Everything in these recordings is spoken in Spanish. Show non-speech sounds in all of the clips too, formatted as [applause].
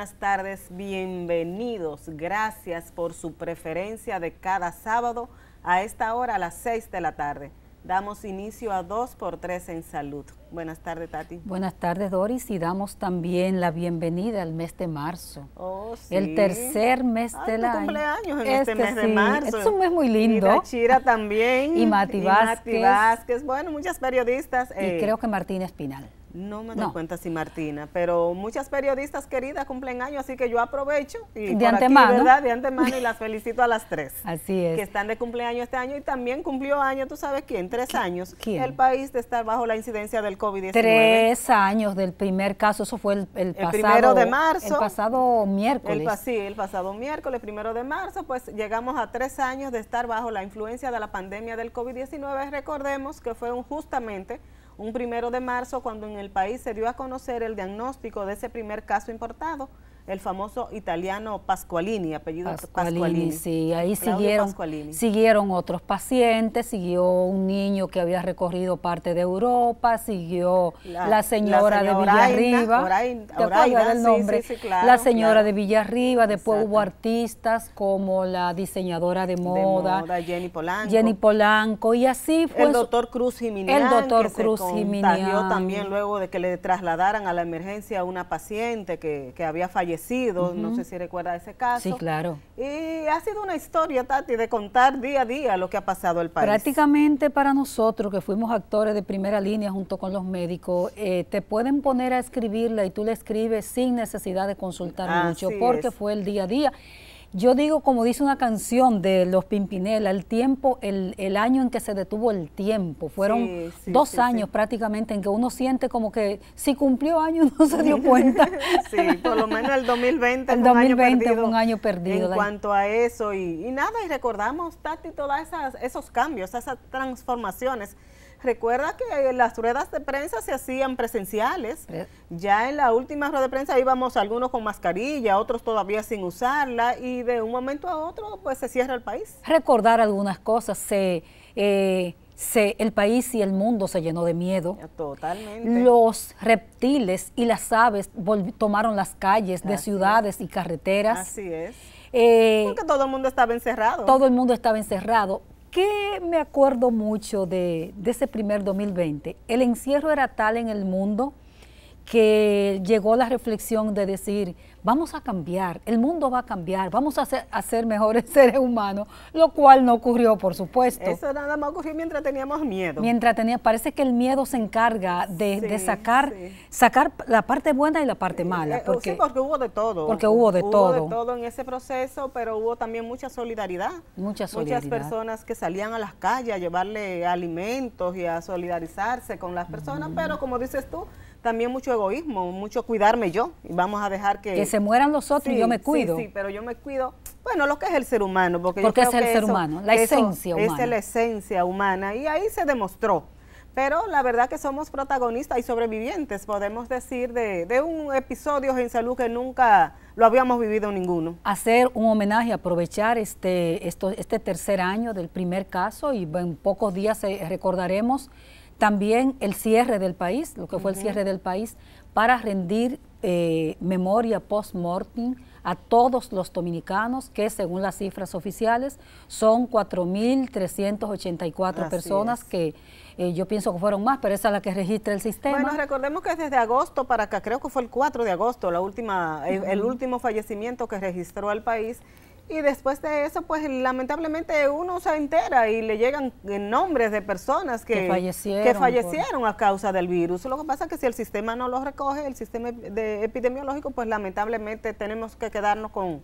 buenas tardes, bienvenidos. Gracias por su preferencia de cada sábado a esta hora a las 6 de la tarde. Damos inicio a 2 por 3 en salud. Buenas tardes, Tati. Buenas tardes, Doris, y damos también la bienvenida al mes de marzo. Oh, El tercer mes Ay, ah, del este mes de marzo. Es un mes muy lindo. Y Chira también. y Mati Vázquez. Mati Vázquez. Bueno, muchas periodistas. Y eh. creo que Martín Espinal. No me doy cuenta si Martina, pero muchas periodistas queridas cumplen años, así que yo aprovecho y de antemano. De antemano y las felicito a las tres. [laughs] Así es. Que están de cumpleaños este año y también cumplió año, ¿tú sabes quién? Tres años. El país de estar bajo la incidencia del COVID-19. Tres años del primer caso, eso fue el, pasado... primero de marzo. El pasado miércoles. El, sí, el pasado miércoles, primero de marzo, pues llegamos a tres años de estar bajo la influencia de la pandemia del COVID-19. Recordemos que fue un, justamente un primero de marzo cuando en el país se dio a conocer el diagnóstico de ese primer caso importado el famoso italiano Pasqualini, apellido Pasqualini. Pasqualini. Sí, ahí siguieron, siguieron otros pacientes, siguió un niño que había recorrido parte de Europa, siguió la, señora, de Villarriba. Oraina, Oraina, del nombre? la señora de Villarriba, después hubo artistas como la diseñadora de moda, Jenny Polanco. Jenny Polanco, y así fue. El doctor Cruz Jiménez. El doctor Cruz Jiménez. también luego de que le trasladaran a la emergencia a una paciente que, que había fallecido no sé si recuerda ese caso. Sí, claro. Y ha sido una historia, Tati, de contar día a día lo que ha pasado al país. Prácticamente para nosotros, que fuimos actores de primera línea junto con los médicos, eh, te pueden poner a escribirla y tú la escribes sin necesidad de consultar mucho, porque fue el día a día. Yo digo, como dice una canción de los Pimpinela, el tiempo, el, año en que se detuvo el tiempo, fueron dos años prácticamente en que uno siente como que si cumplió años [laughs] no se dio [laughs] cuenta. [laughs] sí, por lo menos el 2020 el 2020 fue un año perdido. En cuanto a eso y, y nada, y recordamos, Tati, todos esos cambios, esas transformaciones Recuerda que las ruedas de prensa se hacían presenciales. Ya en la última rueda de prensa íbamos algunos con mascarilla, otros todavía sin usarla y de un momento a otro pues se cierra el país. Recordar algunas cosas, se... Eh, se, el país y el mundo se llenó de miedo. Eh, totalmente. Los reptiles y las aves tomaron las calles de ciudades y carreteras. Así es. Eh, Porque todo el mundo estaba encerrado. Todo el mundo estaba encerrado. ¿Qué me acuerdo mucho de, ese primer 2020? El encierro era tal en el mundo que llegó la reflexión de decir, vamos a cambiar, el mundo va a cambiar, vamos a ser, mejores [laughs] seres humanos, lo cual no ocurrió, por supuesto. Eso nada más ocurrió mientras teníamos miedo. Mientras tenía, parece que el miedo se encarga de, sacar, sacar la parte buena y la parte eh, mala. Eh, porque, sí, porque hubo de todo. Porque hubo de hubo todo. de todo en ese proceso, pero hubo también mucha solidaridad. Muchas personas que salían a las calles a llevarle alimentos y a solidarizarse con las personas, mm. pero como dices tú, también mucho egoísmo, mucho cuidarme yo y vamos a dejar que... Que se mueran los otros y yo me cuido. Sí, sí, pero yo me cuido, bueno, lo que es el ser humano. Porque, porque es el ser humano, la esencia humana. Es la esencia humana y ahí se demostró. Pero la verdad que somos protagonistas y sobrevivientes, podemos decir, de, un episodio en salud que nunca lo habíamos vivido ninguno. Hacer un homenaje, aprovechar este, esto, este tercer año del primer caso y en pocos días eh, recordaremos también el cierre del país, lo que fue el cierre del país, para rendir eh, memoria post-mortem a todos los dominicanos, que según las cifras oficiales son 4.384 personas que eh, yo pienso que fueron más, pero esa es la que registra el sistema. Bueno, recordemos que desde agosto para acá, creo que fue el 4 de agosto, la última, el, el, último fallecimiento que registró el país y después de eso, pues lamentablemente uno se entera y le llegan nombres de personas que, fallecieron, a causa del virus. Lo que pasa es que si el sistema no lo recoge, el sistema epidemiológico, pues lamentablemente tenemos que quedarnos con,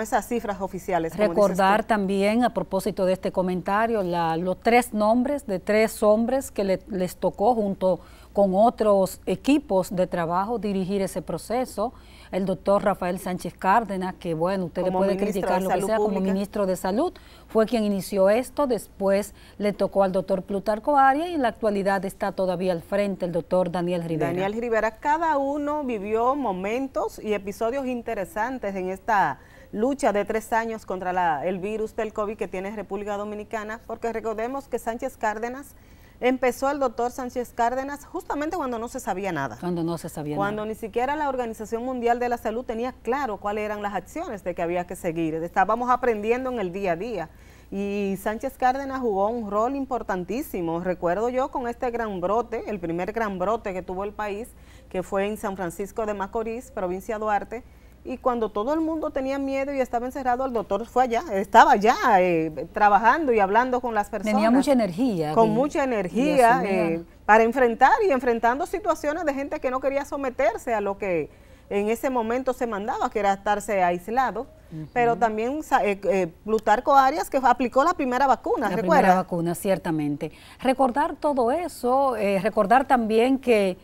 esas cifras oficiales. Recordar también, a propósito de este comentario, los tres nombres de tres hombres que les tocó junto con otros equipos de trabajo dirigir ese proceso. El doctor Rafael Sánchez Cárdenas, que bueno, ustedes pueden criticar lo que sea, como ministro de Salud, fue quien inició esto, después le tocó al doctor Plutarco Arias y en la actualidad está todavía al frente el doctor Daniel Rivera. Daniel Rivera, cada uno vivió momentos y episodios interesantes en esta lucha de tres años contra el virus del COVID que tiene República Dominicana, porque recordemos que Sánchez Cárdenas empezó el doctor Sánchez Cárdenas justamente cuando no se sabía nada. Cuando no se sabía nada. ni siquiera la Organización Mundial de la Salud tenía claro cuáles eran las acciones de que había que seguir. Estábamos aprendiendo en el día a día. Y Sánchez Cárdenas jugó un rol importantísimo, recuerdo yo, con este gran brote, el primer gran brote que tuvo el país, que fue en San Francisco de Macorís, provincia Duarte, y cuando todo el mundo tenía miedo y estaba encerrado, el doctor fue allá, estaba allá eh, trabajando y hablando con las personas. Tenía mucha energía. Con mucha energía eh, para enfrentar y enfrentando situaciones de gente que no quería someterse a lo que en ese momento se mandaba, que era estarse aislado. Pero también eh, Plutarco Arias, que aplicó la primera vacuna, la primera vacuna, ciertamente. Recordar todo eso, recordar también que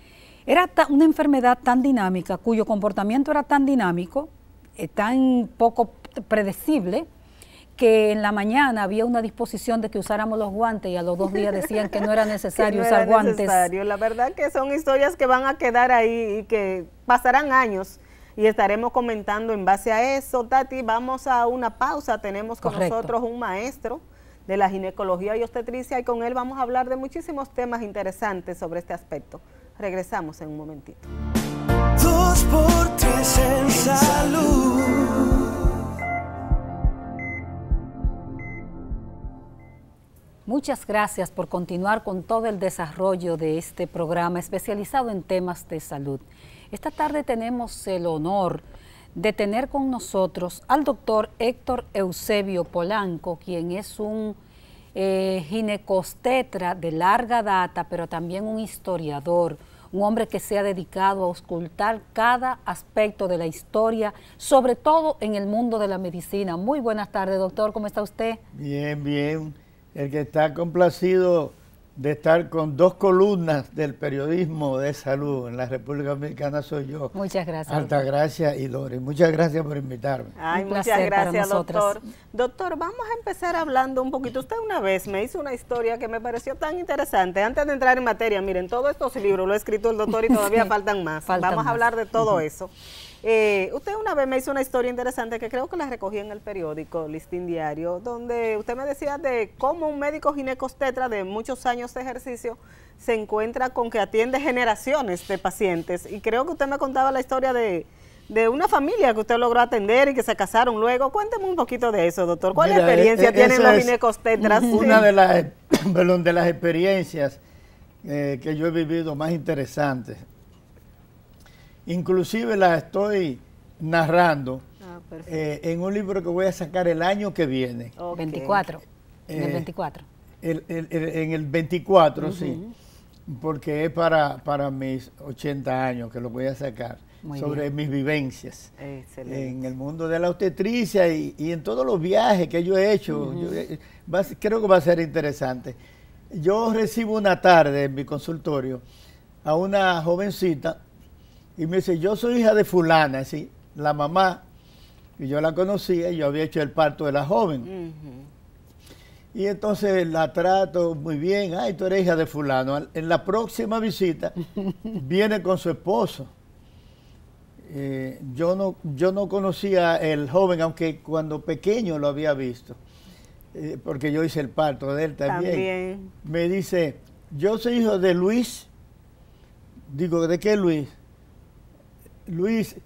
era una enfermedad tan dinámica, cuyo comportamiento era tan dinámico, eh, tan poco predecible, que en la mañana había una disposición de que usáramos los guantes y a los dos días decían que no era [laughs] necesario usar guantes. La verdad que son historias que van a quedar ahí y que pasarán años y estaremos comentando en base a eso. Tati, vamos a una pausa. Tenemos con nosotros un maestro de la ginecología y obstetricia y con él vamos a hablar de muchísimos temas interesantes sobre este aspecto. Regresamos en un momentito. salud. Muchas gracias por continuar con todo el desarrollo de este programa especializado en temas de salud. Esta tarde tenemos el honor de tener con nosotros al doctor Héctor Eusebio Polanco, quien es un eh, ginecostetra de larga data, pero también un historiador, un hombre que se ha dedicado a ocultar cada aspecto de la historia, sobre todo en el mundo de la medicina. Muy buenas tardes, doctor, ¿cómo está usted? Bien, bien. El que está complacido de estar con dos columnas del periodismo de salud en la República Dominicana soy yo. Muchas gracias. Altagracia y Lori. Muchas gracias por invitarme. Ay, muchas gracias, doctor. Doctor, vamos a empezar hablando un poquito. Usted una vez me hizo una historia que me pareció tan interesante. Antes de entrar en materia, miren, todos estos libros lo ha escrito el doctor y [laughs] todavía faltan más. vamos a hablar de todo eso. Eh, usted una vez me hizo una historia interesante que creo que la recogí en el periódico Listín Diario, donde usted me decía de cómo un médico ginecostetra de muchos años de ejercicio se encuentra con que atiende generaciones de pacientes. Y creo que usted me contaba la historia de, una familia que usted logró atender y que se casaron luego. Cuénteme un poquito de eso, doctor. ¿Cuál e-, experiencia tiene tienen los ginecostetras? [laughs] Una de las, [coughs] de las experiencias eh, que yo he vivido más interesantes. Inclusive la estoy narrando ah, eh, en un libro que voy a sacar el año que viene. 24. en el 24. Eh, en el 24, sí. Porque es para, para mis 80 años que lo voy a sacar. sobre mis vivencias Excelente. en el mundo de la obstetricia y, en todos los viajes que yo he hecho. yo, eh, creo que va a ser interesante. Yo recibo una tarde en mi consultorio a una jovencita y me dice, yo soy hija de fulana, así, la mamá, y yo la conocía, yo había hecho el parto de la joven. Y entonces la trato muy bien, ay, tú eres hija de fulano. En la próxima visita [laughs] viene con su esposo. Eh, yo, no, yo no conocía el joven, aunque cuando pequeño lo había visto, eh, porque yo hice el parto de él también. Me dice, yo soy hijo de Luis. Digo, ¿de qué Luis? Luis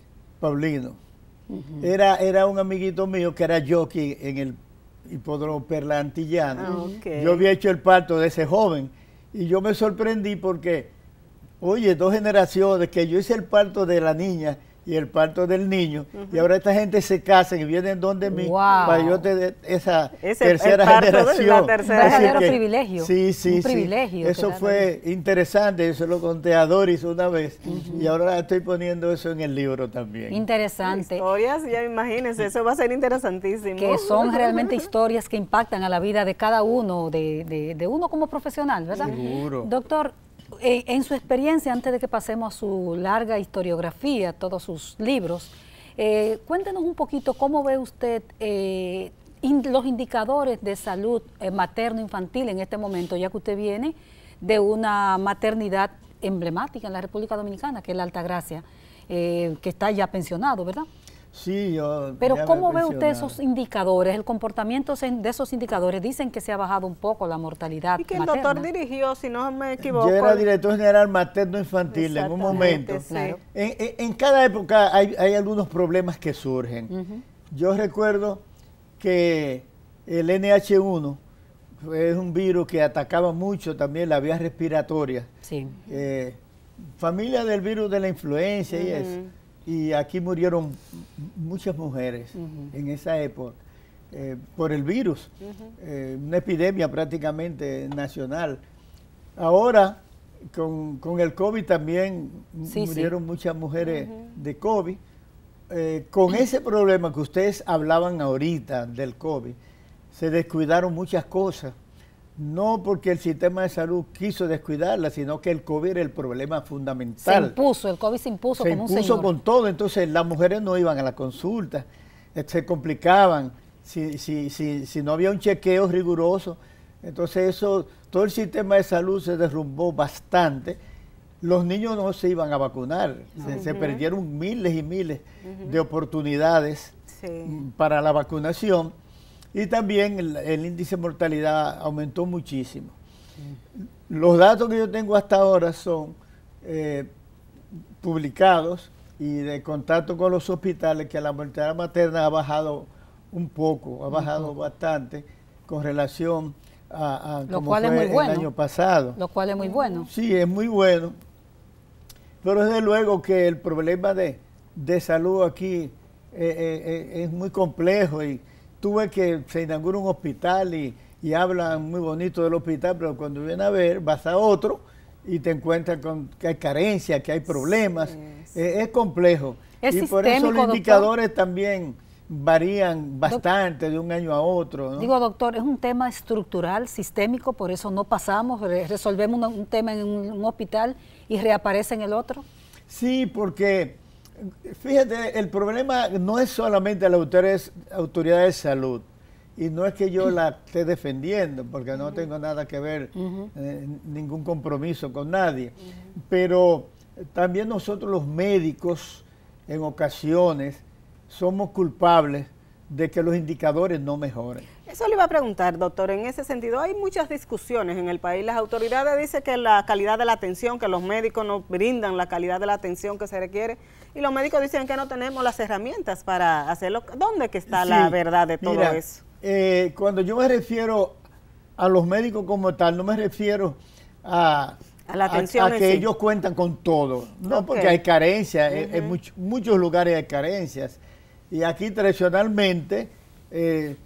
Paulino. era, era un amiguito mío que era jockey en el hipódromo Perla Antillana. Ah, yo había hecho el parto de ese joven y yo me sorprendí porque, oye, dos generaciones, que yo hice el parto de la niña y el parto del niño. Y ahora esta gente se casa y vienen donde mí wow. para yo te esa tercera generación. De privilegio. Sí, sí, Eso fue interesante, eso lo conté a Doris una vez y ahora estoy poniendo eso en el libro también. Interesante. Historias, ya imagínense, eso va a ser interesantísimo. Que son [laughs] realmente historias que impactan a la vida de cada uno, de, de, de uno como profesional, ¿verdad? Seguro. Doctor, eh, en su experiencia, antes de que pasemos a su larga historiografía, todos sus libros, eh, cuéntenos un poquito cómo ve usted eh, los indicadores de salud materno-infantil en este momento, ya que usted viene de una maternidad emblemática en la República Dominicana, que es la Altagracia, que está ya pensionado, ¿verdad? Sí, yo... Pero ¿cómo ve usted esos indicadores, el comportamiento de esos indicadores? Dicen que se ha bajado un poco la mortalidad. Y que el doctor dirigió, si no me equivoco. Yo era director general materno infantil en un momento. En, cada época hay, algunos problemas que surgen. Yo recuerdo que el NH1 es un virus que atacaba mucho también la vía respiratoria. Sí. Eh, familia del virus de la influenza y eso y aquí murieron muchas mujeres en esa época eh, por el virus, eh, una epidemia prácticamente nacional. Ahora, con, con el COVID también murieron muchas mujeres de COVID. Eh, con ese problema que ustedes hablaban ahorita del COVID, se descuidaron muchas cosas no porque el sistema de salud quiso descuidarla, sino que el COVID era el problema fundamental. Se impuso, el COVID se impuso con un impuso Se impuso con todo, entonces las mujeres no iban a la consulta, eh, se complicaban, si, no había un chequeo riguroso, entonces eso, todo el sistema de salud se derrumbó bastante. Los niños no se iban a vacunar, se, perdieron miles y miles de oportunidades para la vacunación y también el, índice de mortalidad aumentó muchísimo. Los datos que yo tengo hasta ahora son eh, publicados y de contacto con los hospitales que la mortalidad materna ha bajado un poco, ha bajado bastante con relación a, lo cual año pasado. Lo cual es muy bueno. Sí, es muy bueno. Pero desde luego que el problema de, salud aquí eh, eh, es muy complejo y, tuve que se inaugura un hospital y, hablan muy bonito del hospital, pero cuando vienen a ver, vas a otro y te encuentras con que hay carencias, que hay problemas. Eh, es complejo. y por eso los indicadores también varían bastante de un año a otro. Digo, doctor, es un tema estructural, sistémico, por eso no pasamos, resolvemos un, tema en un hospital y reaparece en el otro. Sí, porque Fíjate, el problema no es solamente las autoridades, de salud, y no es que yo la esté defendiendo, porque no tengo nada que ver, eh, ningún compromiso con nadie, pero también nosotros los médicos en ocasiones somos culpables de que los indicadores no mejoren. Eso le iba a preguntar, doctor. En ese sentido, hay muchas discusiones en el país. Las autoridades dicen que la calidad de la atención, que los médicos no brindan la calidad de la atención que se requiere y los médicos dicen que no tenemos las herramientas para hacerlo. ¿Dónde que está la verdad de todo eso? Eh, cuando yo me refiero a los médicos como tal, no me refiero a, la atención que ellos cuentan con todo. No, porque hay carencias, eh, en, muchos lugares hay carencias. Y aquí tradicionalmente eh,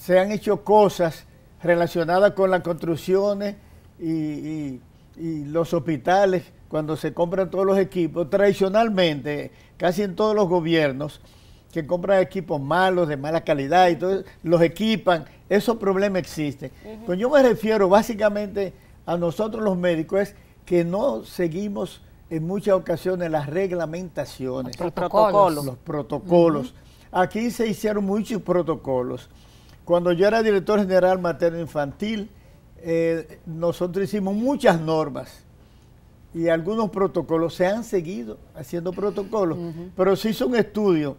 se han hecho cosas relacionadas con las construcciones y y los hospitales, cuando se compran todos los equipos, tradicionalmente, casi en todos los gobiernos, que compran equipos malos, de mala calidad, y todo, los equipan, esos problemas existen. yo me refiero básicamente a nosotros los médicos es que no seguimos en muchas ocasiones las reglamentaciones, los protocolos. Los protocolos. Aquí se hicieron muchos protocolos. Cuando yo era director general materno infantil, eh, nosotros hicimos muchas normas y algunos protocolos se han seguido haciendo protocolos, pero se hizo un estudio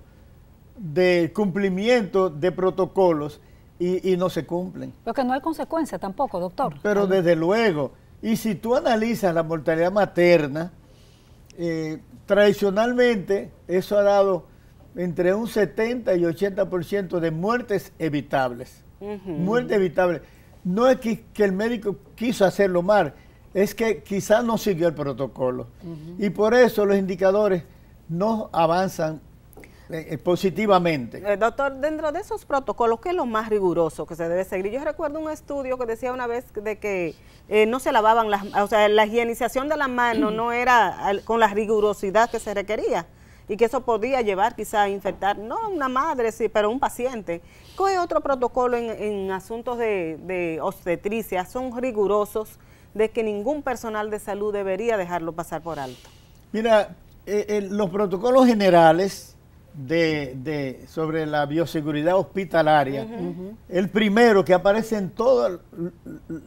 de cumplimiento de protocolos y, no se cumplen. Porque no hay consecuencia tampoco, doctor. Pero desde luego, y si tú analizas la mortalidad materna, eh, tradicionalmente eso ha dado entre un 70 y 80% de muertes evitables. muertes evitables Muerte evitable no es que, el médico quiso hacerlo mal, es que quizás no siguió el protocolo. Y por eso los indicadores no avanzan eh, eh, positivamente. Eh, doctor, dentro de esos protocolos, ¿qué es lo más riguroso que se debe seguir? Yo recuerdo un estudio que decía una vez de que no se lavaban las o sea, la higienización de las manos no era con la rigurosidad que se requería y que eso podía llevar quizá a infectar, no una madre, sí, pero un paciente. ¿Cuál es otro protocolo en, asuntos de, obstetricia, son rigurosos de que ningún personal de salud debería dejarlo pasar por alto. Mira, eh, eh, los protocolos generales de, sobre la bioseguridad hospitalaria, el primero que aparece en toda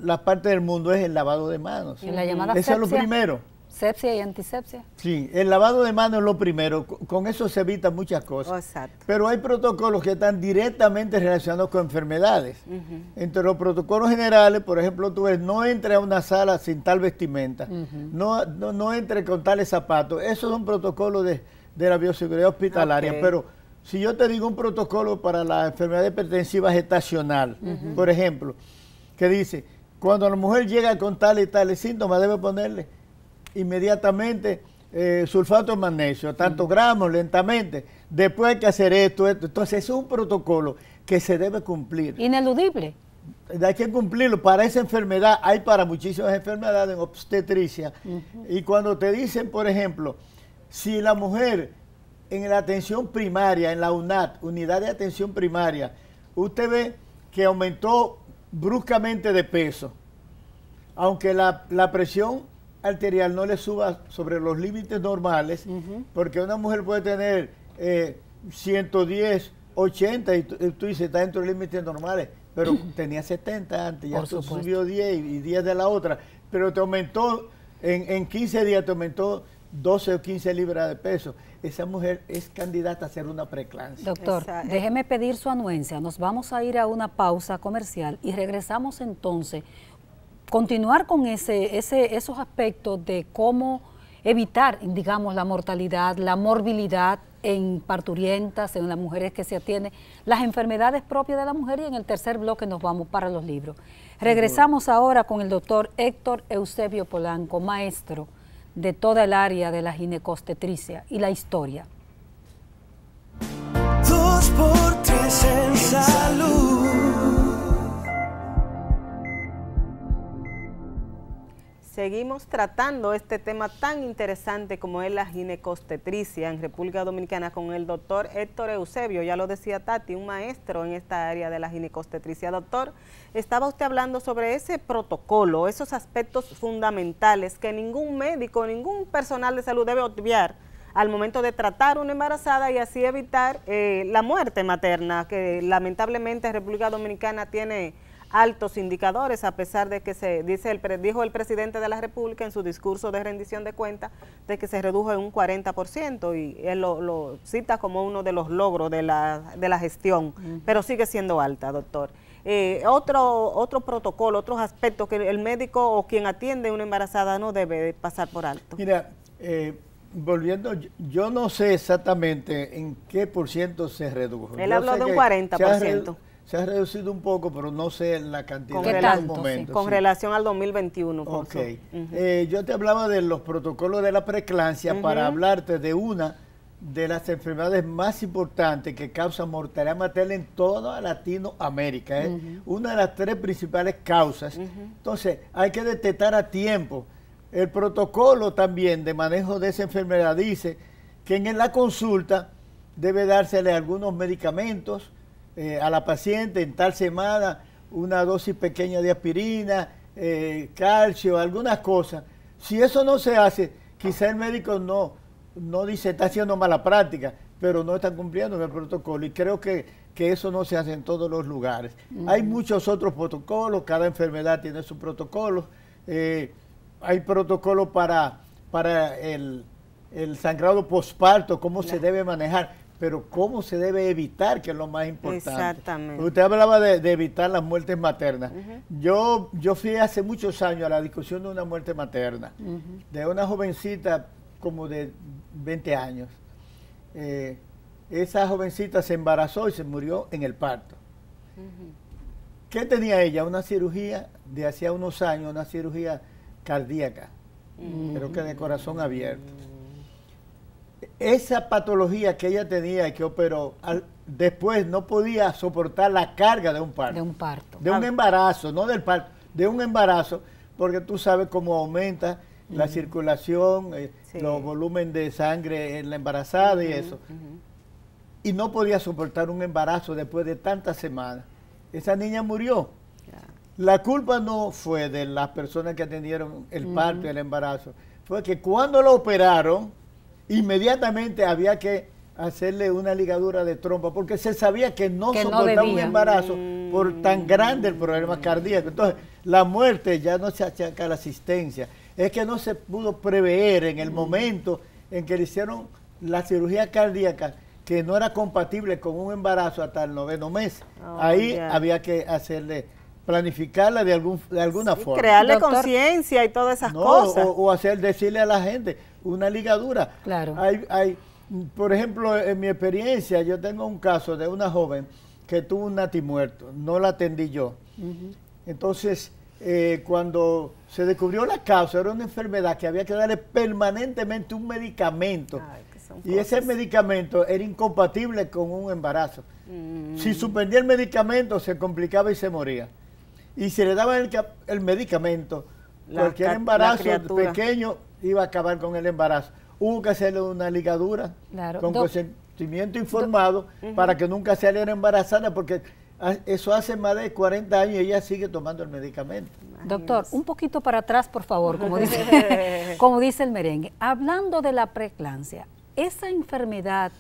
la parte del mundo es el lavado de manos. Esa es lo primero. Sepsia y antisepsia. Sí, el lavado de manos es lo primero. Con eso se evitan muchas cosas. Exacto. Pero hay protocolos que están directamente relacionados con enfermedades. Entre los protocolos generales, por ejemplo, tú ves, no entre a una sala sin tal vestimenta, no, no, entre con tales zapatos. Eso es un protocolo de, la bioseguridad hospitalaria. Pero si yo te digo un protocolo para la enfermedad hipertensiva gestacional, por ejemplo, que dice, cuando la mujer llega con tales y tales síntomas, debe ponerle inmediatamente eh, sulfato de magnesio, tantos mm. gramos lentamente. Después hay que hacer esto, esto. Entonces es un protocolo que se debe cumplir. Ineludible. Hay que cumplirlo. Para esa enfermedad hay para muchísimas enfermedades en obstetricia. Y cuando te dicen, por ejemplo, si la mujer en la atención primaria, en la UNAT, Unidad de Atención Primaria, usted ve que aumentó bruscamente de peso, aunque la, la presión arterial no le suba sobre los límites normales, porque una mujer puede tener 110, eh, 80 y, tú dices, está dentro de los límites normales, pero [clears throat] tenía 70 antes, ya subió 10 y 10 de la otra, pero te aumentó, en, en 15 días te aumentó 12 o 15 libras de peso, esa mujer es candidata a hacer una preclancia. Doctor, eh, déjeme pedir su anuencia. Nos vamos a ir a una pausa comercial y regresamos entonces continuar con ese, esos aspectos de cómo evitar, digamos, la mortalidad, la morbilidad en parturientas, en las mujeres que se atienden, las enfermedades propias de la mujer y en el tercer bloque nos vamos para los libros. Regresamos ahora con el doctor Héctor Eusebio Polanco, maestro de toda el área de la ginecostetricia y la historia. Dos en salud. Seguimos tratando este tema tan interesante como es la ginecostetricia en República Dominicana con el doctor Héctor Eusebio, ya lo decía Tati, un maestro en esta área de la ginecostetricia. Doctor, estaba usted hablando sobre ese protocolo, esos aspectos fundamentales que ningún médico, ningún personal de salud debe obviar al momento de tratar una embarazada y así evitar eh, la muerte materna, que lamentablemente República Dominicana tiene altos indicadores, a pesar de que se dice el, dijo el presidente de la República en su discurso de rendición de cuentas de que se redujo en un 40% y él lo, cita como uno de los logros de la, de la gestión, pero sigue siendo alta, doctor. Eh, otro, otro protocolo, otros aspectos que el médico o quien atiende a una embarazada no debe pasar por alto. Mira, eh, volviendo, yo no sé exactamente en qué por ciento se redujo. Él habló de un 40% se ha reducido un poco, pero no sé la cantidad. en tanto, momento, Con relación al 2021. ok. Eh, yo te hablaba de los protocolos de la preclancia para hablarte de una de las enfermedades más importantes que causa mortalidad materna en toda Latinoamérica. ¿eh? Una de las tres principales causas. Entonces, hay que detectar a tiempo. El protocolo también de manejo de esa enfermedad dice que en la consulta debe dársele algunos medicamentos, eh, a la paciente en tal semana una dosis pequeña de aspirina, eh, calcio, algunas cosas. Si eso no se hace, quizá el médico no, no dice está haciendo mala práctica, pero no están cumpliendo el protocolo y creo que, eso no se hace en todos los lugares. Mm. Hay muchos otros protocolos, cada enfermedad tiene su eh, protocolo. hay protocolos para, para el, sangrado posparto, cómo se debe manejar pero cómo se debe evitar, que es lo más importante. Exactamente. Usted hablaba de, evitar las muertes maternas. yo, yo fui hace muchos años a la discusión de una muerte materna, de una jovencita como de 20 años. Eh, esa jovencita se embarazó y se murió en el parto. ¿Qué tenía ella? Una cirugía de hacía unos años, una cirugía cardíaca, pero que de corazón abierto esa patología que ella tenía y que operó, después no podía soportar la carga de un parto. De un parto. De un embarazo, no del parto, de un embarazo, porque tú sabes cómo aumenta la circulación, eh, los volúmenes de sangre en la embarazada y eso. Y no podía soportar un embarazo después de tantas semanas. Esa niña murió. La culpa no fue de las personas que atendieron el parto y el embarazo, fue que cuando la operaron, inmediatamente había que hacerle una ligadura de trompa porque se sabía que no soportaba un embarazo por mm. tan grande el problema cardíaco. Entonces, la muerte ya no se achaca a la asistencia. Es que no se pudo prever en el mm. momento en que le hicieron la cirugía cardíaca que no era compatible con un embarazo hasta el noveno mes. Oh, Ahí había que hacerle planificarla de, algún, de alguna forma. Crearle conciencia y todas esas cosas. O, o, hacer, decirle a la gente, una ligadura. Claro. Hay, por ejemplo, en mi experiencia, yo tengo un caso de una joven que tuvo un nati muerto, no la atendí yo. Entonces, eh, cuando se descubrió la causa, era una enfermedad que había que darle permanentemente un medicamento. y ese medicamento era incompatible con un embarazo. Si mm. suspendía el medicamento, se complicaba y se moría y si le daban el, el medicamento, cualquier embarazo pequeño iba a acabar con el embarazo. Hubo que hacerle una ligadura con consentimiento informado para que nunca se saliera embarazada porque eso hace más de 40 años y ella sigue tomando el medicamento. Doctor, un poquito para atrás, por favor, como [laughs] dice, como dice el merengue. Hablando de la preeclampsia, esa enfermedad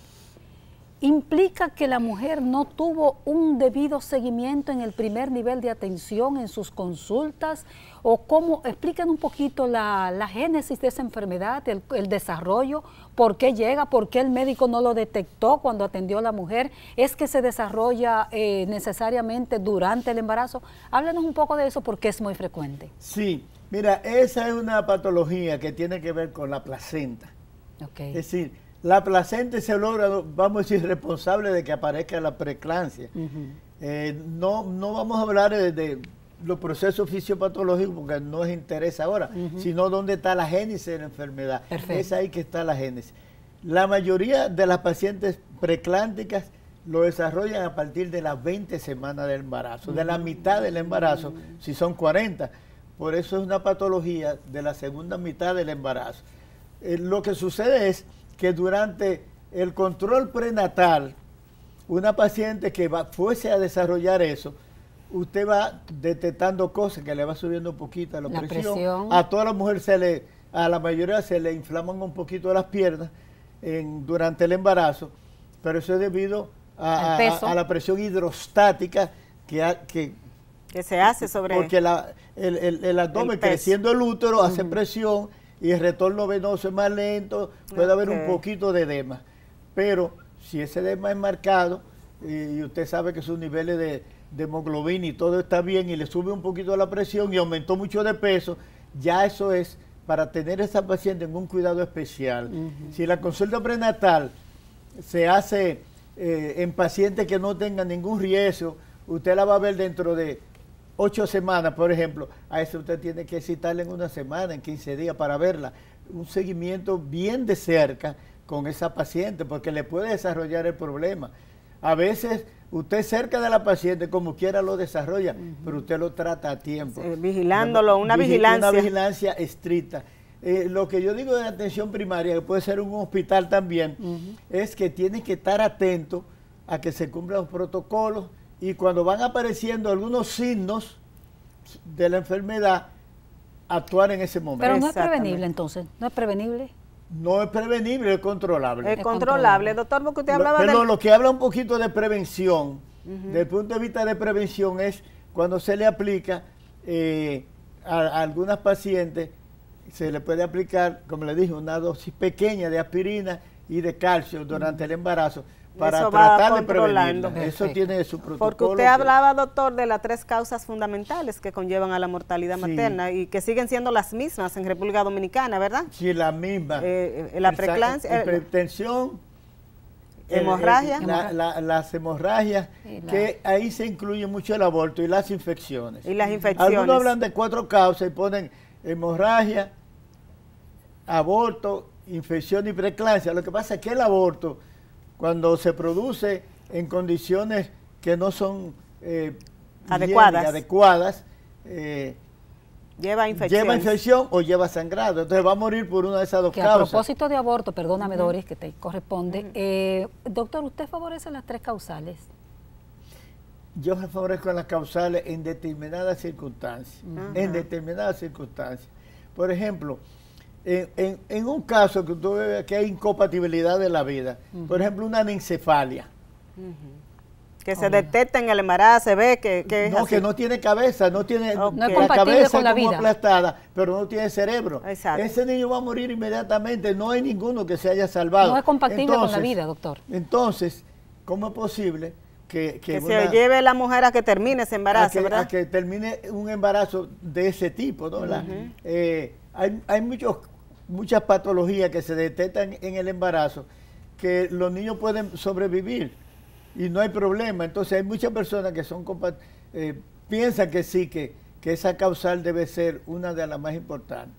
implica que la mujer no tuvo un debido seguimiento en el primer nivel de atención, en sus consultas, o cómo, explican un poquito la, génesis de esa enfermedad, el, desarrollo, por qué llega, por qué el médico no lo detectó cuando atendió a la mujer, es que se desarrolla eh, necesariamente durante el embarazo. Háblanos un poco de eso porque es muy frecuente. Sí, mira, esa es una patología que tiene que ver con la placenta. Es decir, la placenta se logra, vamos a decir, responsable de que aparezca la preclancia. Eh, no, no vamos a hablar eh, de, los procesos fisiopatológicos porque no es interesa ahora, sino dónde está la génesis de la enfermedad. Es ahí que está la génesis. La mayoría de las pacientes preclánticas lo desarrollan a partir de las 20 semanas del embarazo, de la mitad del embarazo, si son 40. Por eso es una patología de la segunda mitad del embarazo. Eh, lo que sucede es que durante el control prenatal, una paciente que fuese a desarrollar eso, usted va detectando cosas que le va subiendo un poquito la, presión. A toda la mujer se le, a la mayoría se le inflaman un poquito las piernas durante el embarazo, pero eso es debido a, la presión hidrostática que, que, se hace sobre porque el, el, abdomen creciendo el útero hace presión y el retorno venoso es más lento, puede haber un poquito de edema. Pero si ese edema es marcado y, usted sabe que sus niveles de, hemoglobina y todo está bien y le sube un poquito la presión y aumentó mucho de peso, ya eso es para tener a esa paciente en un cuidado especial. Si la consulta prenatal se hace eh, en pacientes que no tengan ningún riesgo, usted la va a ver dentro de ocho semanas, por ejemplo, a eso usted tiene que citarle en una semana, en 15 días para verla. Un seguimiento bien de cerca con esa paciente porque le puede desarrollar el problema. A veces usted cerca de la paciente, como quiera, lo desarrolla, pero usted lo trata a tiempo. Eh, vigilándolo, una vigilancia. Una vigilancia estricta. Eh, lo que yo digo de la atención primaria, que puede ser un hospital también, es que tiene que estar atento a que se cumplan los protocolos, y cuando van apareciendo algunos signos de la enfermedad, actuar en ese momento. Pero no es prevenible entonces, no es prevenible. No es prevenible, es controlable. Es controlable, doctor, porque usted hablaba de... Pero lo que habla un poquito de prevención, del desde el punto de vista de prevención, es cuando se le aplica eh, a, algunas pacientes, se le puede aplicar, como le dije, una dosis pequeña de aspirina y de calcio durante el embarazo para Eso tratar de Eso tiene su protocolo. Porque usted hablaba, doctor, de las tres causas fundamentales que conllevan a la mortalidad materna y que siguen siendo las mismas en República Dominicana, ¿verdad? Sí, las mismas. la eh, eh, preclancia. Eh, la Hemorragia. La, las hemorragias, que ahí se incluye mucho el aborto y las infecciones. Y las infecciones. Algunos hablan de cuatro causas y ponen hemorragia, aborto, infección y preclancia. Lo que pasa es que el aborto cuando se produce en condiciones que no son eh, adecuadas, eh, lleva, infección. o lleva sangrado. Entonces va a morir por una de esas dos que causas. A propósito de aborto, perdóname Doris, que te corresponde. Eh, doctor, ¿usted favorece las tres causales? Yo favorezco las causales en determinadas circunstancias. En determinadas circunstancias. Por ejemplo, en, en, un caso que tú que hay incompatibilidad de la vida, por ejemplo, una encefalia Que se detecta en el embarazo, se ve que, que No, que no tiene cabeza, no tiene la cabeza la como aplastada, pero no tiene cerebro. Ese niño va a morir inmediatamente, no hay ninguno que se haya salvado. No es compatible con la vida, doctor. Entonces, ¿cómo es posible que, que, se lleve la mujer a que termine ese embarazo, a que, que termine un embarazo de ese tipo, ¿no? eh, hay, muchas patologías que se detectan en el embarazo que los niños pueden sobrevivir y no hay problema. Entonces hay muchas personas que son eh, piensan que sí, que, esa causal debe ser una de las más importantes.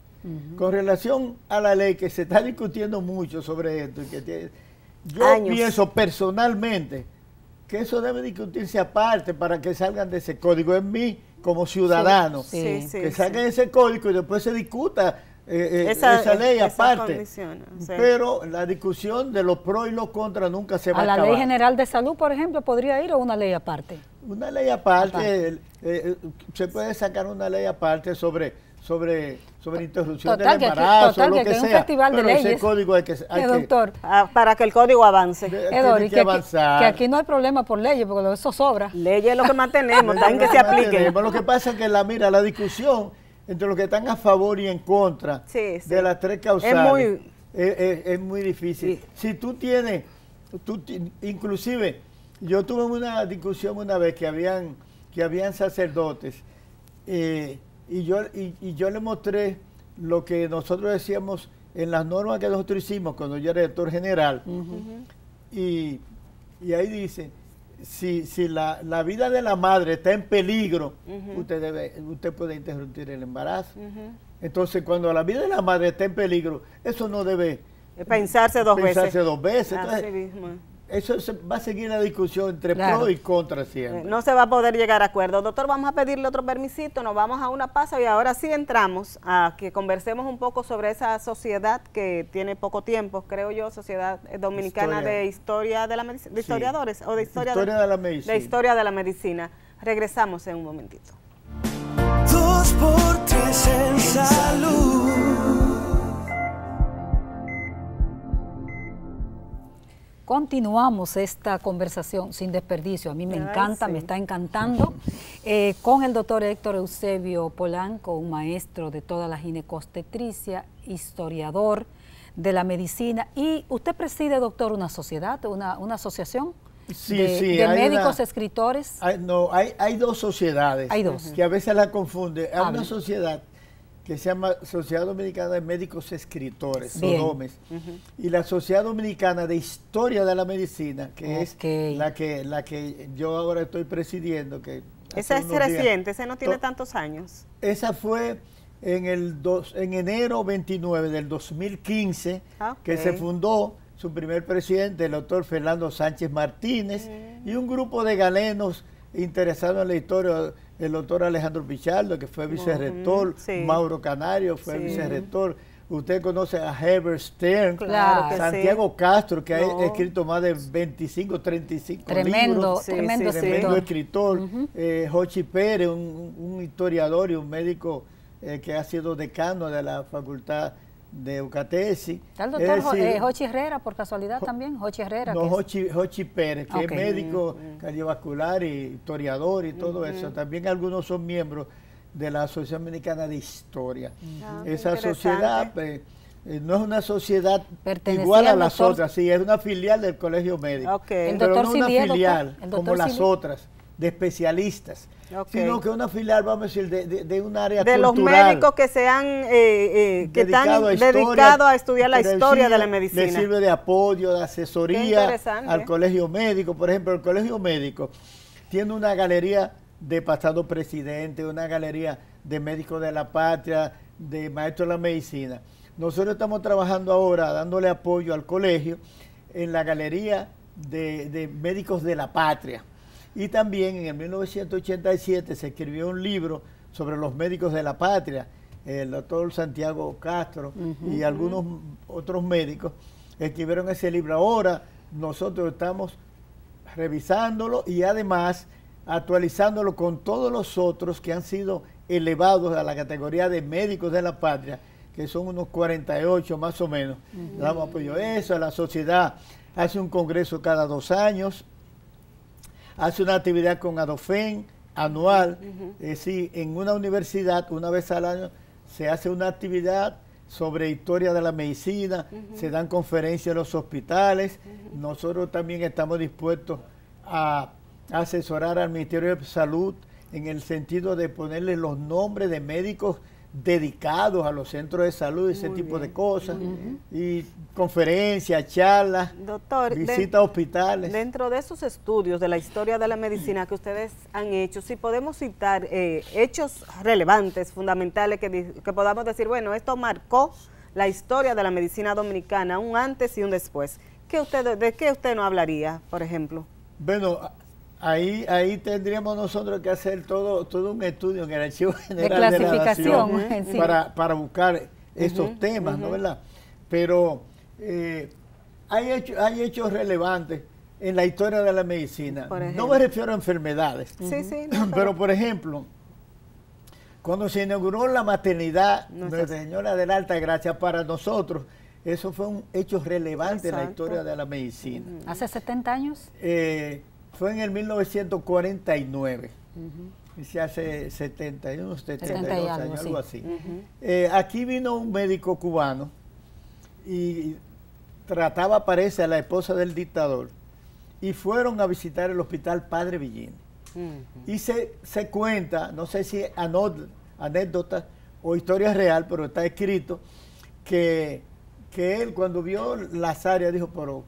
Con relación a la ley que se está discutiendo mucho sobre esto, yo pienso personalmente que eso debe discutirse aparte para que salgan de ese código en mí como ciudadano. que salgan ese código y después se discuta eh, eh, esa, ley aparte. Pero la discusión de los pros y los contras nunca se va a, acabar. a la ley general de salud, por ejemplo, podría ir o una ley aparte. Una ley aparte, eh, se puede sacar una ley aparte sobre sobre sobre interrupción total, del embarazo, que, Un festival pero leyes. ese código hay que, doctor, ah, para que el código avance. Eh, que, aquí, no hay problema por leyes, porque eso sobra. Leyes es lo que mantenemos, [laughs] que se aplique Lo que pasa es que la mira, la discusión entre los que están a favor y en contra de las tres causales es muy, difícil. Si tú tienes, tú, inclusive, yo tuve una discusión una vez que habían, que habían sacerdotes. Eh, y yo, y, yo le mostré lo que nosotros decíamos en las normas que nosotros hicimos cuando yo era director general. y, ahí dice, si, si la, vida de la madre está en peligro, usted, debe, usted puede interrumpir el embarazo. Entonces, cuando la vida de la madre está en peligro, eso no debe... Pensarse dos veces. Pensarse dos veces. Eso va a seguir la discusión entre pro y contra siempre. No se va a poder llegar a acuerdo. Doctor, vamos a pedirle otro permisito, nos vamos a una pausa y ahora sí entramos a que conversemos un poco sobre esa sociedad que tiene poco tiempo, creo yo, Sociedad eh, Dominicana de Historia de la Medicina, de historiadores o de historia, de, la medicina. Historia de la Medicina. Regresamos en un momentito. en, salud. Continuamos esta conversación sin desperdicio. A mí me encanta, me está encantando. Eh, con el doctor Héctor Eusebio Polanco, un maestro de toda la ginecostetricia, historiador de la medicina. Y usted preside, doctor, una sociedad, una, asociación. de, médicos escritores. no, hay, hay, dos sociedades hay dos. que a veces la confunde. Hay una sociedad que se llama Sociedad Dominicana de Médicos Escritores, Sodomes, y la Sociedad Dominicana de Historia de la Medicina, que es la que, la que yo ahora estoy presidiendo. Que esa es reciente, esa no tiene tantos años. Esa fue en, el en enero 29 del 2015, ah, que se fundó su primer presidente, el doctor Fernando Sánchez Martínez, mm. y un grupo de galenos interesados en la historia el doctor Alejandro Pichardo, que fue vicerrector, Mauro Canario fue vicerrector. Usted conoce a Herbert Stern, Santiago Castro, que ha escrito más de 25, 35 tremendo, libros. Tremendo, tremendo escritor. Eh, Jochi Pérez, un, historiador y un médico eh, que ha sido decano de la Facultad de Eucatesi. Está el doctor eh, Jochi Herrera, por casualidad también, Jochi Herrera. No, Jochi, Pérez, que es médico mm, mm. cardiovascular y historiador y todo eso. Mm. También algunos son miembros de la Asociación Americana de Historia. Ah, Esa sociedad eh, eh, no es una sociedad igual a las otras, sí, es una filial del Colegio Médico. pero no una filial como las otras, de especialistas sino que una filial, vamos a decir, de, de, un área De los médicos que se han eh, eh, que dedicado a estudiar la historia de la medicina. Le sirve de apoyo, de asesoría al colegio médico. Por ejemplo, el colegio médico tiene una galería de pasado presidente, una galería de médicos de la patria, de maestros de la medicina. Nosotros estamos trabajando ahora dándole apoyo al colegio en la galería de médicos de la patria y también en el 1987 se escribió un libro sobre los médicos de la patria, el doctor Santiago Castro y algunos otros médicos escribieron ese libro. Ahora nosotros estamos revisándolo y además actualizándolo con todos los otros que han sido elevados a la categoría de médicos de la patria, que son unos 48 más o menos. Damos apoyo a eso, a la sociedad hace un congreso cada dos años hace una actividad con Adofen anual, es decir, en una universidad una vez al año se hace una actividad sobre historia de la medicina, se dan conferencias en los hospitales, nosotros también estamos dispuestos a asesorar al Ministerio de Salud en el sentido de ponerle los nombres de médicos dedicados a los centros de salud, ese tipo de cosas, y conferencias, charlas, visitas a hospitales. Dentro de esos estudios de la historia de la medicina que ustedes han hecho, si podemos citar eh, hechos relevantes, fundamentales, que, podamos decir, bueno, esto marcó la historia de la medicina dominicana, un antes y un después. ¿De qué usted no hablaría, por ejemplo? Bueno, Ahí, ahí tendríamos nosotros que hacer todo, todo un estudio en el Archivo General de, la [laughs] para, buscar esos temas, ¿no verdad? Pero eh, hay, hechos relevantes en la historia de la medicina. No me refiero a enfermedades. [clears throat] pero por ejemplo, cuando se inauguró la maternidad de de Señora de la Alta Gracia para nosotros, eso fue un hecho relevante en la historia de la medicina. ¿Hace 70 años? Eh, fue en el 1949. y se hace 71, 72 años, algo así. Eh, aquí vino un médico cubano y trataba, parece, a la esposa del dictador y fueron a visitar el hospital Padre Villín. Y se, se, cuenta, no sé si anécdota o historia real, pero está escrito, que, que él cuando vio las áreas dijo, pero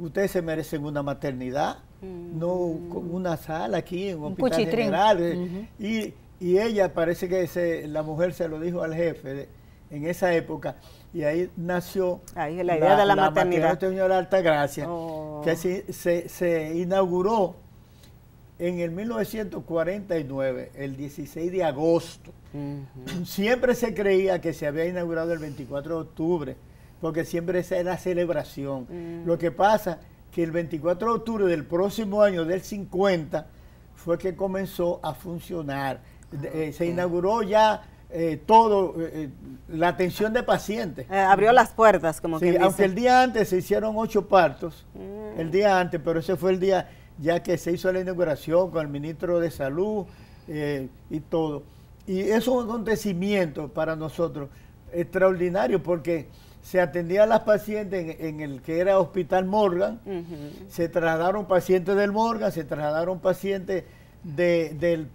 ustedes se merecen una maternidad no con mm. una sala aquí en un hospital general. Eh. y, y, ella parece que se, la mujer se lo dijo al jefe eh, en esa época. Y ahí nació ahí, la idea de la, maternidad. señora Altagracia, oh. que se, se, inauguró en el 1949, el 16 de agosto. Siempre se creía que se había inaugurado el 24 de octubre, porque siempre esa era la celebración. Mm. Lo que pasa que el 24 de octubre del próximo año, del 50, fue que comenzó a funcionar. Ah, eh, se inauguró ya eh, todo, eh, la atención de pacientes. abrió las puertas, como que Aunque el día antes se hicieron ocho partos, mm. el día antes, pero ese fue el día ya que se hizo la inauguración con el ministro de Salud y todo. Y es un acontecimiento para nosotros extraordinario porque se atendía a las pacientes en, el que era Hospital Morgan, se trasladaron pacientes del Morgan, se trasladaron pacientes de,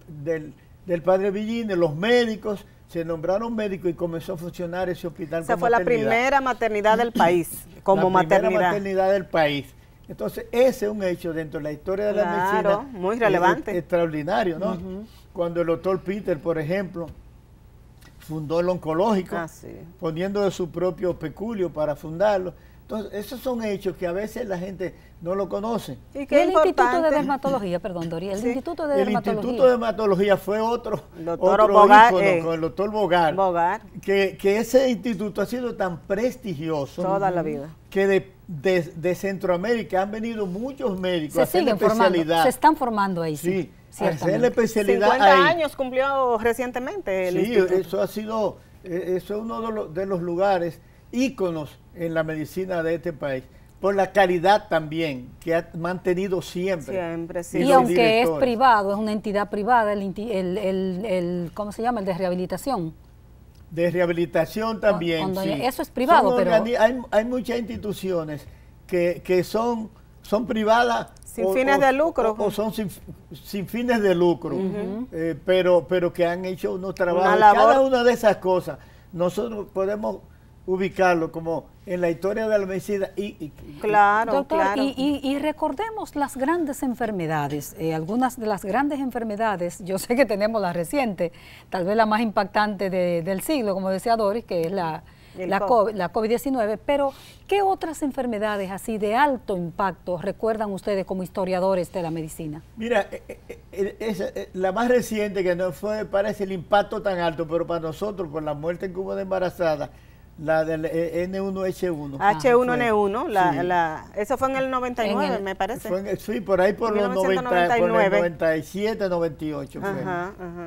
del, padre Villín, de los médicos, se nombraron médicos y comenzó a funcionar ese hospital. Esa fue la primera maternidad del país, [clears throat] como la maternidad. Primera maternidad del país. Entonces, ese es un hecho dentro de la historia de la medicina. muy relevante. extraordinario, ¿no? Cuando el doctor Peter, por ejemplo, fundó el oncológico, ah, poniendo de su propio peculio para fundarlo. Entonces, esos son hechos que a veces la gente no lo conoce. Y que el Instituto de Dermatología, perdón, Doría, el Instituto de Dermatología. El Instituto de Dermatología fue otro, otro eh, el doctor Bogar, Bogar. Que, ese instituto ha sido tan prestigioso. Toda la vida. Que de, Centroamérica han venido muchos médicos. Se a especialidad. se están formando ahí. sí la especialidad. 50 años cumplió recientemente. El sí, eso ha sido, e, eso es uno de los, lugares íconos en la medicina de este país por la calidad también que ha mantenido siempre. Siempre, Y, aunque es privado, es una entidad privada, el, ¿cómo se llama? El de rehabilitación. De rehabilitación también, sí. Eso es privado, pero... Hay, muchas instituciones que, son, son privadas sin fines de lucro. O, son sin, fines de lucro, pero, pero que han hecho unos trabajos. Cada una de esas cosas, nosotros podemos ubicarlo como en la historia de la medicina. Y, claro, Y, recordemos las grandes enfermedades. Eh, algunas de las grandes enfermedades, yo sé que tenemos la reciente, tal vez la más impactante del siglo, como decía Doris, que es la, la COVID-19, pero ¿qué otras enfermedades así de alto impacto recuerdan ustedes como historiadores de la medicina? Mira, eh, eh, eh, la más reciente que no fue, parece el impacto tan alto, pero para nosotros, por la muerte en Cuba de embarazada, la del eh, N1H1. H1N1, ah, la, la, eso fue en el 99, me parece. sí, por ahí por los 97, 98.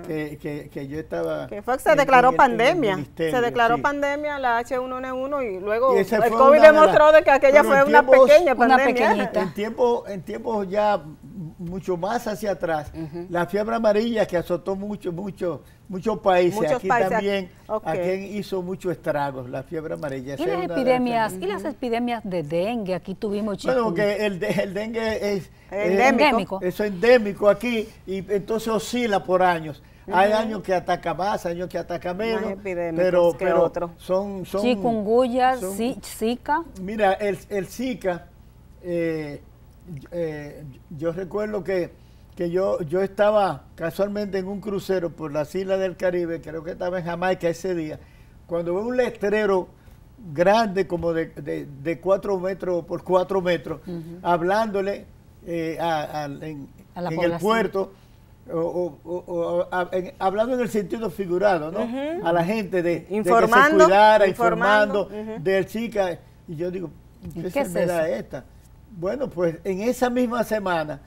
Que, que, que, yo estaba. Que fue, se declaró pandemia. se declaró pandemia la H1N1 y luego el COVID demostró de que aquella fue una pequeña pandemia. En tiempos en tiempo ya mucho más hacia atrás. La fiebre amarilla que azotó mucho, mucho, muchos países. aquí también aquí hizo muchos estragos, la fiebre amarilla. ¿Y las epidemias? ¿Y las epidemias de dengue? Aquí tuvimos chicos. Bueno, que el, dengue es, endémico. Es, endémico aquí y entonces oscila por años. Hay años que ataca más, años que ataca menos, pero, que pero otro. son, son... Chikungunya, Zika. Mira, el, el Zika eh, eh, yo recuerdo que, que yo, yo estaba casualmente en un crucero por las islas del Caribe, creo que estaba en Jamaica ese día, cuando veo un letrero grande como de, de, cuatro metros por cuatro metros, hablándole eh, a, en, el puerto, o, hablando en el sentido figurado, ¿no? A la gente de, que se cuidara, informando, de chica. Y yo digo, ¿qué, ¿Qué es esta? Bueno, pues en esa misma semana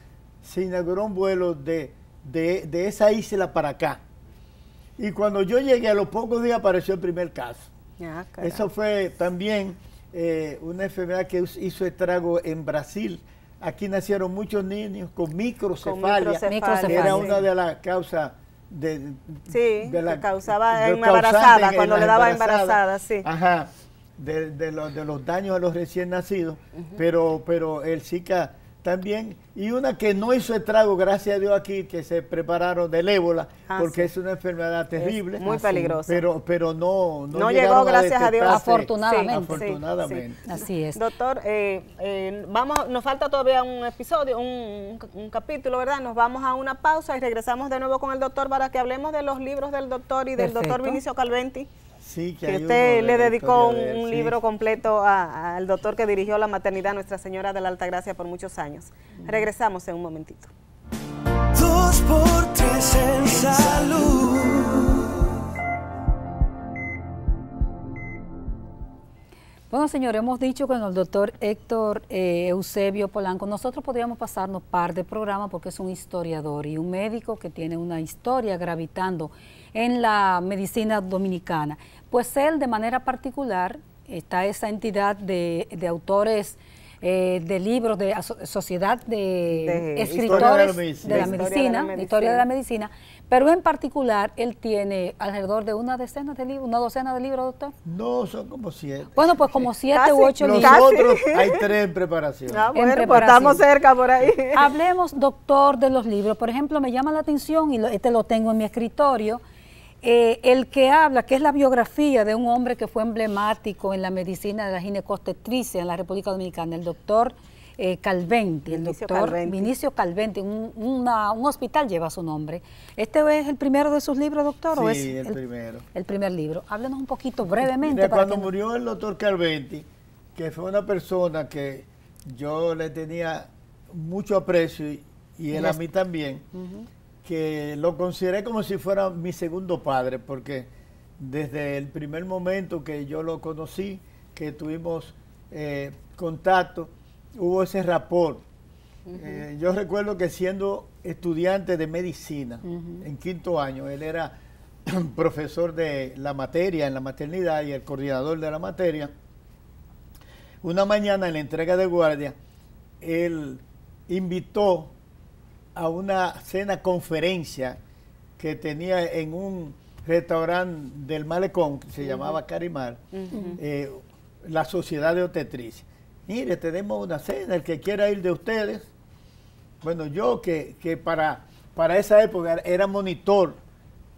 se inauguró un vuelo de, de, esa isla para acá. Y cuando yo llegué, a los pocos días apareció el primer caso. Ah, Eso fue también eh, una enfermedad que hizo estrago en Brasil. Aquí nacieron muchos niños con microcefalia, microcefalia era una de las causas de, sí, de la, causa causaba embarazada, cuando le daba embarazada, sí. Ajá de, los daños a los recién nacidos, pero, pero el Zika también, y una que no hizo estrago, gracias a Dios aquí, que se prepararon del ébola, ah, porque es una enfermedad terrible. muy ah, peligrosa. Pero, pero no, no, llegó, gracias a, Dios. Afortunadamente. así es. Doctor, eh, eh, vamos, nos falta todavía un episodio, un, capítulo, ¿verdad? Nos vamos a una pausa y regresamos de nuevo con el doctor para que hablemos de los libros del doctor y del doctor Vinicio Calventi que, usted le dedicó un, libro completo al doctor que dirigió la maternidad Nuestra Señora de la Altagracia por muchos años. Mm. Regresamos en un momentito. Dos por en salud. Bueno, señor, hemos dicho con el doctor Héctor eh, Eusebio Polanco, nosotros podríamos pasarnos par de programa porque es un historiador y un médico que tiene una historia gravitando en la medicina dominicana. Pues él de manera particular, está esa entidad de, autores eh, de libros de sociedad de, escritores de la, medicina, de, historia de la medicina, pero en particular él tiene alrededor de una decena de libros, una docena de libros, doctor. No, son como siete. Bueno, pues como siete u ocho libros. Nosotros hay tres en ah, pues preparación. estamos cerca por ahí. Hablemos, doctor, de los libros. Por ejemplo, me llama la atención y este lo tengo en mi escritorio eh, el que habla, que es la biografía de un hombre que fue emblemático en la medicina de la ginecostetricia en la República Dominicana, el doctor eh, Calventi, el doctor Calventi. Vinicio Calventi, un, hospital lleva su nombre. ¿Este es el primero de sus libros, doctor? Sí, el, primero. El primer libro. Háblenos un poquito brevemente. cuando murió el doctor Calventi, que fue una persona que yo le tenía mucho aprecio y, él a mí también, que lo consideré como si fuera mi segundo padre, porque desde el primer momento que yo lo conocí, que tuvimos eh, contacto, hubo ese rapor. Eh, yo recuerdo que siendo estudiante de medicina, en quinto año, él era [clears throat] profesor de la materia en la maternidad y el coordinador de la materia. Una mañana en la entrega de guardia, él invitó a una cena conferencia que tenía en un restaurante del Malecón, que se llamaba Carimar, eh, la Sociedad de Otetriz. Mire, tenemos una cena, el que quiera ir de ustedes. Bueno, yo que, que para, para esa época era monitor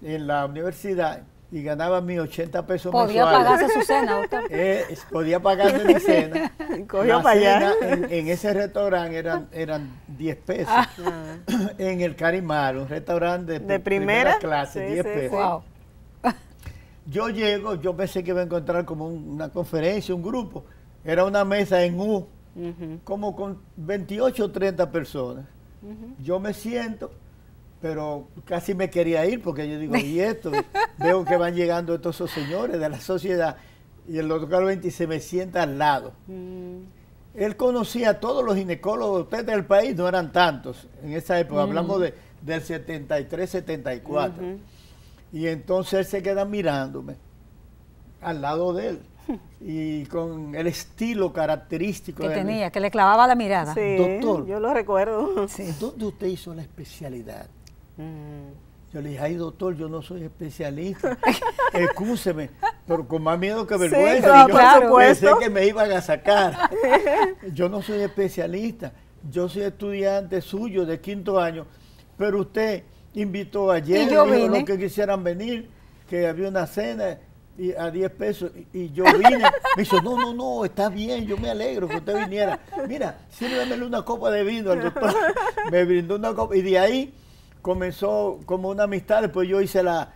en la universidad, y ganaba mis 80 pesos podía Pagarse su cena, doctor. [laughs] Eh, podía pagarse mi cena. [laughs] la En, ese restaurante eran, eran 10 pesos. Ah. [clears throat] en el Carimar, un restaurante de, primera? clase, 10 pesos. [laughs] Yo llego, yo pensé que iba a encontrar como una conferencia, un grupo. Era una mesa en U, como con 28 o 30 personas. Yo me siento, pero casi me quería ir porque yo digo, y esto, veo que van llegando estos señores de la sociedad y el doctor Carlos se me sienta al lado. Mm. Él conocía a todos los ginecólogos del país, no eran tantos en esa época, hablamos mm. de, del 73, 74. Y entonces él se queda mirándome al lado de él [laughs] y con el estilo característico que tenía, que le clavaba la mirada. Doctor, yo lo recuerdo. ¿Dónde usted hizo la especialidad? Yo le dije, ay doctor, yo no soy especialista, [laughs] excúseme, pero con más miedo que vergüenza. yo pensé que me iban a sacar. [laughs] yo no soy especialista, yo soy estudiante suyo de quinto año, pero usted invitó ayer, dijo los que quisieran venir, que había una cena y a 10 pesos y, yo vine. Me dijo, no, no, no, está bien, yo me alegro que usted viniera. Mira, sírvemele una copa de vino al doctor. [laughs] Me brindó una copa y de ahí comenzó como una amistad, después yo hice la,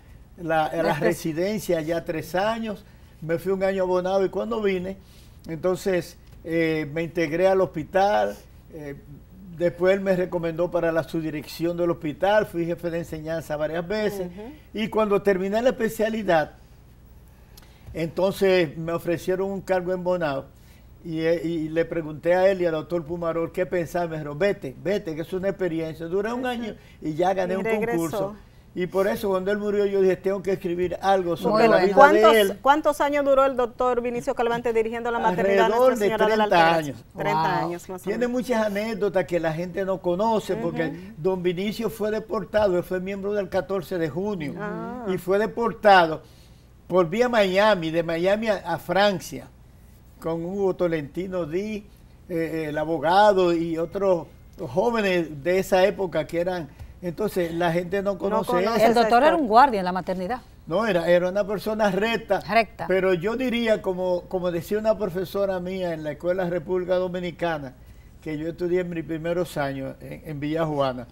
residencia ya tres años, me fui un año abonado y cuando vine, entonces eh, me integré al hospital, eh, después él me recomendó para la subdirección del hospital, fui jefe de enseñanza varias veces y cuando terminé la especialidad, entonces me ofrecieron un cargo en Bonao y, le pregunté a él y al doctor Pumarol qué pensaba. Me dijo vete, vete, que es una experiencia. Dura un año y ya gané un concurso. Y por eso cuando él murió yo dije, tengo que escribir algo sobre la vida de él. ¿Cuántos años duró el doctor Vinicio Calvante dirigiendo la maternidad Alrededor Señora de, 30 la años. 30 años Tiene muchas anécdotas que la gente no conoce, porque don Vinicio fue deportado, él fue miembro del 14 de junio, ah. y fue deportado por vía Miami, de Miami a Francia con Hugo Tolentino di eh, eh, el abogado y otros jóvenes de esa época que eran... Entonces la gente no conoce... el doctor era un guardia en la maternidad. No, era, era una persona recta. Recta. Pero yo diría, como, como decía una profesora mía en la Escuela República Dominicana, que yo estudié en mis primeros años en, Villa Juana,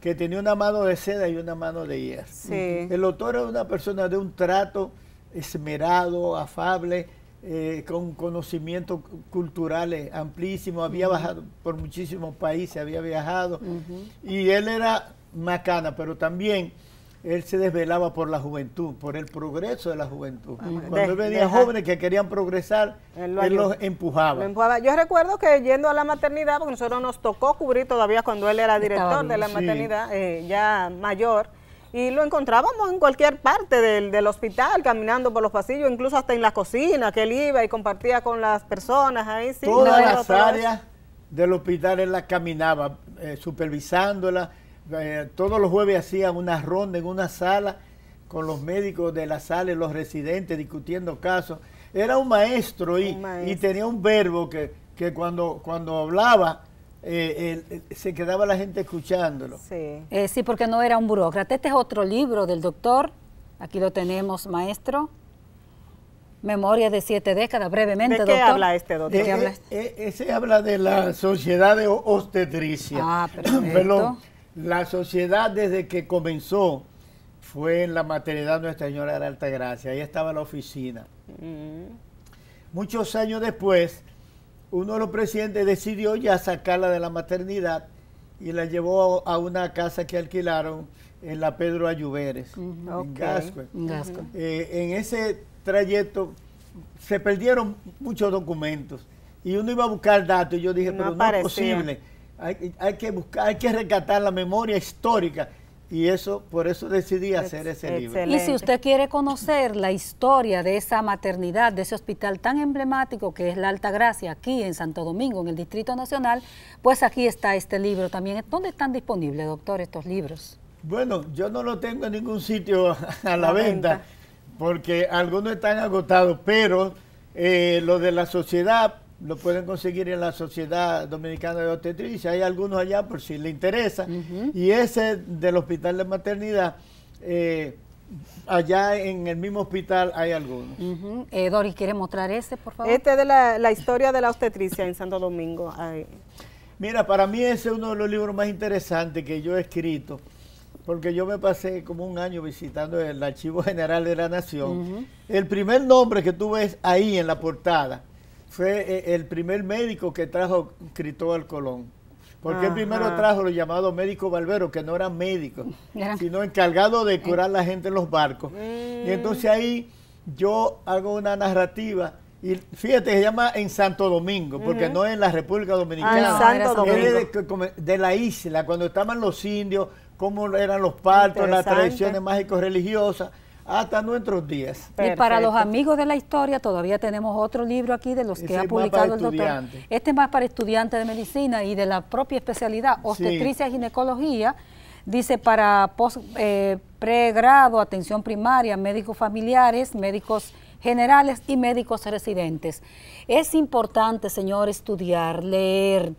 que tenía una mano de seda y una mano de hierro. Sí. El doctor era una persona de un trato esmerado, afable, eh, con conocimientos culturales amplísimos, había bajado por muchísimos países, había viajado, y él era macana, pero también él se desvelaba por la juventud, por el progreso de la juventud. Ah, cuando él venía jóvenes que querían progresar, él, los empujaba. Yo recuerdo que yendo a la maternidad, porque nosotros nos tocó cubrir todavía cuando él era director de la maternidad, eh, ya mayor, y lo encontrábamos en cualquier parte del, hospital, caminando por los pasillos, incluso hasta en la cocina, que él iba y compartía con las personas ahí. Todas las áreas del hospital él las caminaba, eh, supervisándola eh, todos los jueves hacía una ronda en una sala con los médicos de la sala y los residentes discutiendo casos. Era un maestro y, tenía un verbo que, cuando, cuando hablaba eh, eh, se quedaba la gente escuchándolo. Sí. Eh, sí, porque no era un burócrata. Este es otro libro del doctor. Aquí lo tenemos, maestro. Memoria de siete décadas, brevemente, ¿De habla este doctor? De, habla ese habla de la sociedad de ostetricia Ah, [clears throat] la sociedad desde que comenzó fue en la maternidad Nuestra Señora de Alta la Gracia Ahí estaba la oficina. Mm. Muchos años después, uno de los presidentes decidió ya sacarla de la maternidad y la llevó a una casa que alquilaron en la Pedro Ayuberes, en eh, en ese trayecto se perdieron muchos documentos y uno iba a buscar datos y yo dije, pero no es posible, hay, que buscar, hay que rescatar la memoria histórica y eso, por eso decidí hacer ese libro. Y si usted quiere conocer la historia de esa maternidad, de ese hospital tan emblemático que es la Alta Gracia, aquí en Santo Domingo, en el Distrito Nacional, pues aquí está este libro también. ¿Dónde están disponibles, doctor, estos libros? Bueno, yo no lo tengo en ningún sitio [laughs] a la, venta, porque algunos están agotados, pero eh, lo de la sociedad lo pueden conseguir en la Sociedad Dominicana de Obstetricia. Hay algunos allá por si le interesa. Y ese del Hospital de Maternidad, eh, allá en el mismo hospital hay algunos. Eh, Doris, ¿quiere mostrar ese, por favor? Este es de la, historia de la obstetricia en Santo Domingo. Mira, para mí ese es uno de los libros más interesantes que yo he escrito, porque yo me pasé como un año visitando el Archivo General de la Nación. El primer nombre que tú ves ahí en la portada, fue eh, el primer médico que trajo Cristóbal Colón. Porque el primero trajo lo llamado Médico Barbero que no era médico, [laughs] sino encargado de curar a la gente en los barcos. Y mm. entonces ahí yo hago una narrativa. Y fíjate, se llama en Santo Domingo, porque no es en la República Dominicana. Ah, De, la isla, cuando estaban los indios, cómo eran los partos, las tradiciones mágicos religiosas hasta nuestros días. Y para los amigos de la historia, todavía tenemos otro libro aquí de los que ha publicado el doctor. Este es más para estudiantes de medicina y de la propia especialidad, obstetricia y ginecología. Dice para post, eh, pregrado, atención primaria, médicos familiares, médicos generales y médicos residentes. Es importante, señor, estudiar, leer.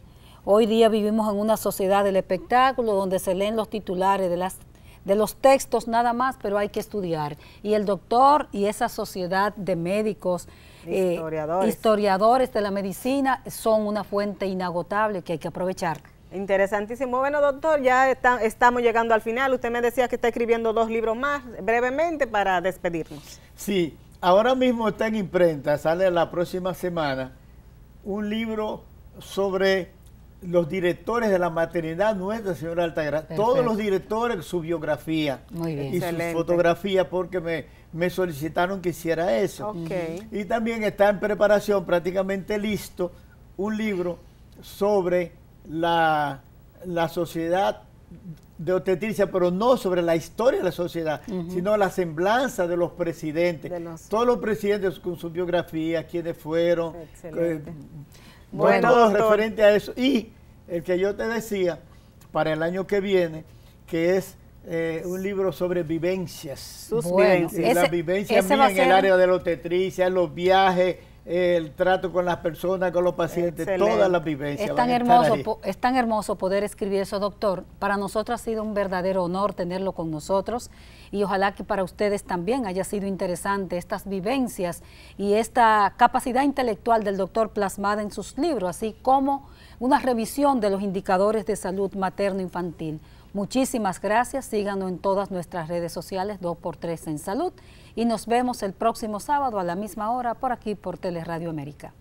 Hoy día vivimos en una sociedad del espectáculo donde se leen los titulares de las de los textos nada más, pero hay que estudiar. Y el doctor y esa sociedad de médicos, eh, historiadores. de la medicina, son una fuente inagotable que hay que aprovechar. Interesantísimo. Bueno, doctor, ya estamos llegando al final. Usted me decía que está escribiendo dos libros más, brevemente, para despedirnos. Sí, ahora mismo está en imprenta, sale la próxima semana, un libro sobre los directores de la maternidad nuestra señora Altagracia, todos los directores su biografía y su fotografía porque me, solicitaron que hiciera eso. Y también está en preparación, prácticamente listo, un libro sobre la, sociedad de obstetricia, pero no sobre la historia de la sociedad, sino la semblanza de los presidentes. Todos los presidentes con su biografía, quiénes fueron. Excelente. Eh, bueno, todo referente a eso. Y el que yo te decía para el año que viene, que es eh, un libro sobre vivencias. Sus vivencias. Las vivencias mías en el área de la obstetricia, los viajes, el trato con las personas, con los pacientes, todas las vivencias. Es tan, hermoso, es tan hermoso poder escribir eso, doctor. Para nosotros ha sido un verdadero honor tenerlo con nosotros y ojalá que para ustedes también haya sido interesante estas vivencias y esta capacidad intelectual del doctor plasmada en sus libros, así como una revisión de los indicadores de salud materno-infantil. Muchísimas gracias, síganos en todas nuestras redes sociales 2x3 en salud y nos vemos el próximo sábado a la misma hora por aquí por Teleradio América.